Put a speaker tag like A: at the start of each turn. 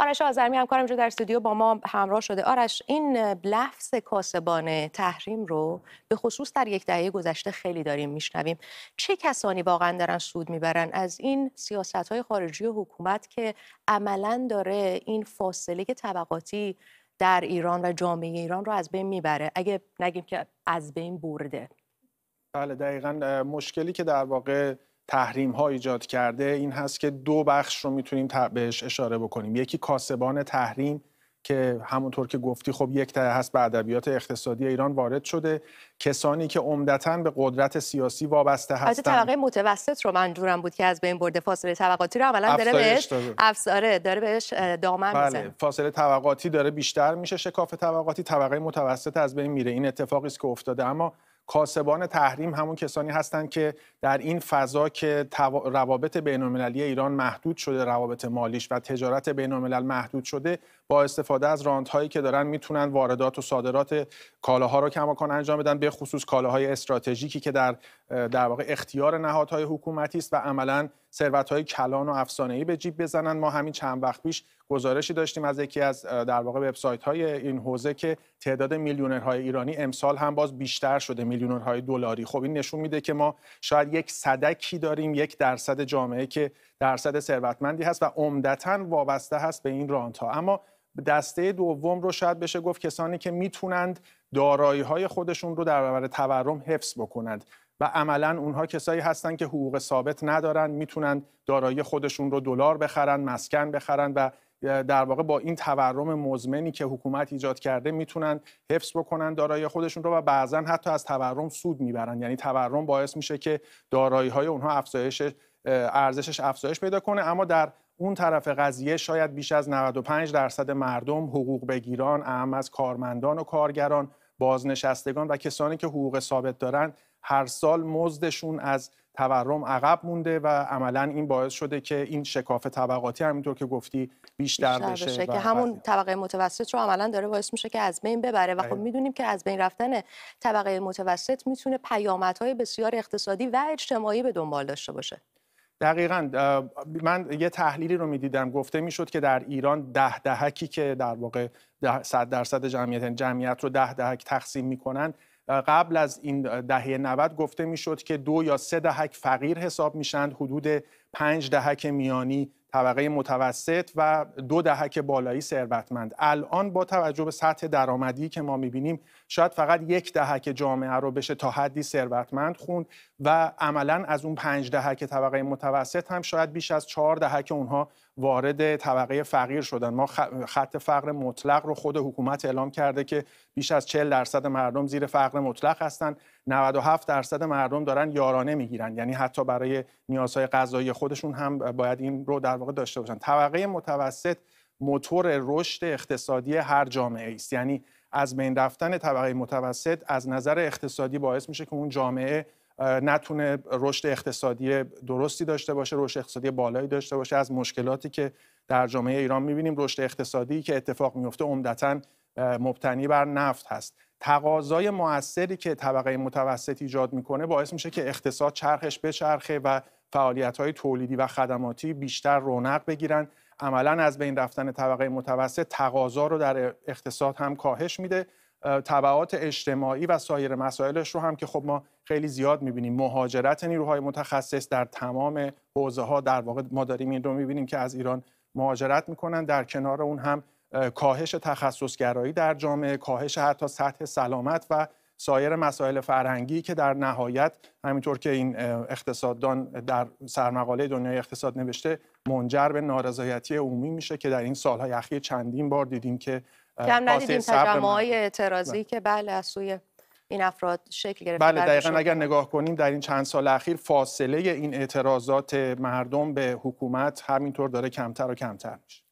A: آرش آزرمی همکارم جو در استودیو با ما همراه شده آرش این لفظ کاسبان تحریم رو به خصوص در یک دهه گذشته خیلی داریم میشنویم چه کسانی واقعا دارن سود میبرن از این سیاست های خارجی و حکومت که عملا داره این فاصله طبقاتی در ایران و جامعه ایران رو از بین میبره اگه نگیم که از بین برده
B: بله دقیقا مشکلی که در واقع تحریم ها ایجاد کرده این هست که دو بخش رو میتونیم بهش اشاره بکنیم یکی کاسبان تحریم که همونطور که گفتی خب یک تره هست به ادبیات اقتصادی ایران وارد شده کسانی که عمدتا به قدرت سیاسی وابسته آره، هستند طبقه
A: متوسط رو منظورم بود که از بین برده فاصله طبقاتی رو عملا آره، داره بهش افساره داره بهش دامن بله.
B: فاصله طبقاتی داره بیشتر میشه شکاف طبقاتی طبقه متوسط از بین میره این اتفاقی است که افتاده اما کاسبان تحریم همون کسانی هستند که در این فضا که روابط المللی ایران محدود شده روابط مالیش و تجارت الملل محدود شده با استفاده از هایی که دارن میتونن واردات و صادرات کالاها رو کماکان انجام بدن به خصوص کالاهای استراتژیکی که در در واقع اختیار نهادهای حکومتی است و عملا ثروتهای کلان و افسانه‌ای به جیب بزنند ما همین چند وقت پیش گزارشی داشتیم از یکی از در واقع وبسایت‌های این حوزه که تعداد میلیونرهای ایرانی امسال هم باز بیشتر شده میلیونرهای دلاری خب این نشون میده که ما شاید یک صدکی داریم یک درصد جامعه که درصد ثروتمندی هست و عمدتا وابسته هست به این رانت‌ها اما دسته دوم رو شاید بشه گفت کسانی که میتونند دارایی های خودشون رو در برابر تورم حفظ بکنند و عملا اونها کسایی هستن که حقوق ثابت ندارن میتونن دارایی خودشون رو دلار بخرن مسکن بخرن و در واقع با این تورم مزمنی که حکومت ایجاد کرده میتونن حفظ بکنن دارایی خودشون رو و بعضا حتی از تورم سود میبرن یعنی تورم باعث میشه که دارایی های اونها افزایش ارزشش افزایش پیدا کنه اما در اون طرف قضیه شاید بیش از 95 درصد مردم حقوق بگیران اهم از کارمندان و کارگران بازنشستگان و کسانی که حقوق ثابت دارند هر سال مزدشون از تورم عقب مونده و عملا این باعث شده که این شکاف طبقاتی همینطور که گفتی بیشتر, بیشتر بشه, که همون
A: طبقه متوسط رو عملا داره باعث میشه که از بین ببره و خب بله. میدونیم که از بین رفتن طبقه متوسط میتونه پیامدهای بسیار اقتصادی و اجتماعی به دنبال
B: داشته باشه دقیقا من یه تحلیلی رو میدیدم گفته میشد که در ایران ده دهکی که در واقع 100 درصد جمعیت یعنی جمعیت رو ده دهک تقسیم میکنن قبل از این دهه 90 گفته میشد که دو یا سه دهک فقیر حساب میشند حدود پنج دهک میانی طبقه متوسط و دو دهک بالایی ثروتمند الان با توجه به سطح درآمدی که ما میبینیم شاید فقط یک دهک جامعه رو بشه تا حدی ثروتمند خوند و عملا از اون پنج دهک طبقه متوسط هم شاید بیش از چهار دهک اونها وارد طبقه فقیر شدن ما خط فقر مطلق رو خود حکومت اعلام کرده که بیش از 40 درصد مردم زیر فقر مطلق هستند 97 درصد مردم دارن یارانه میگیرن یعنی حتی برای نیازهای غذایی خودشون هم باید این رو در واقع داشته باشن طبقه متوسط موتور رشد اقتصادی هر جامعه است یعنی از بین رفتن طبقه متوسط از نظر اقتصادی باعث میشه که اون جامعه نتونه رشد اقتصادی درستی داشته باشه رشد اقتصادی بالایی داشته باشه از مشکلاتی که در جامعه ایران میبینیم رشد اقتصادی که اتفاق میفته عمدتا مبتنی بر نفت هست تقاضای موثری که طبقه متوسط ایجاد میکنه باعث میشه که اقتصاد چرخش بچرخه و های تولیدی و خدماتی بیشتر رونق بگیرن عملا از بین رفتن طبقه متوسط تقاضا رو در اقتصاد هم کاهش میده تبعات اجتماعی و سایر مسائلش رو هم که خب ما خیلی زیاد میبینیم مهاجرت نیروهای متخصص در تمام حوزه ها در واقع ما داریم این رو میبینیم که از ایران مهاجرت میکنن در کنار اون هم کاهش تخصصگرایی در جامعه کاهش حتی سطح سلامت و سایر مسائل فرهنگی که در نهایت همینطور که این اقتصاددان در سرمقاله دنیای اقتصاد نوشته منجر به نارضایتی عمومی میشه که در این سالهای اخیر چندین بار دیدیم که کم ندیدیم بله. اعتراضی
A: که بله از سوی این افراد شکل گرفته بله دقیقا اگر
B: نگاه کنیم در این چند سال اخیر فاصله این اعتراضات مردم به حکومت همینطور داره کمتر و کمتر میشه